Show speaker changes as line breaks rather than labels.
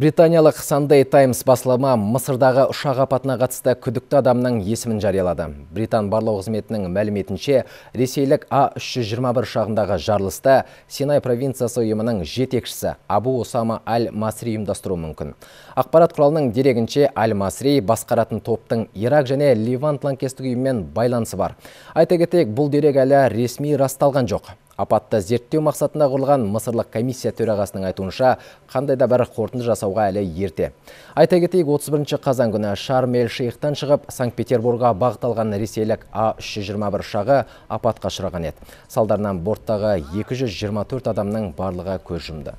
Британиялық Sunday Times басылымы Мысырдағы ұшақ апатына қатысты күдікті адамның есімін жариялады. Британ барлау қызметінің мәліметінше ресейлік А321 шағындағы жарлысты Синай провинциясы ұйымының жетекшісі Абу Осама Аль Масри ұйымдастыруы мүмкін. Ақпарат құралының дерегінше Аль Масри басқаратын топтың Ирак және Ливант лаңкестік ұйыммен байланысы бар. Айта кетейік, бұл дерек әлі ресми расталған жоқ апатты зерттеу мақсатында құрылған мысырлық комиссия төрағасының айтуынша қандай да бір қорытынды жасауға әлі ерте айта кетейік 31 қазан күні шармель шейхтан шығып санкт петербургқа бағыт алған ресейлік а 321 ұшағы апатқа ұшыраған еді салдарынан борттағы 224 адамның барлығы көз жұмды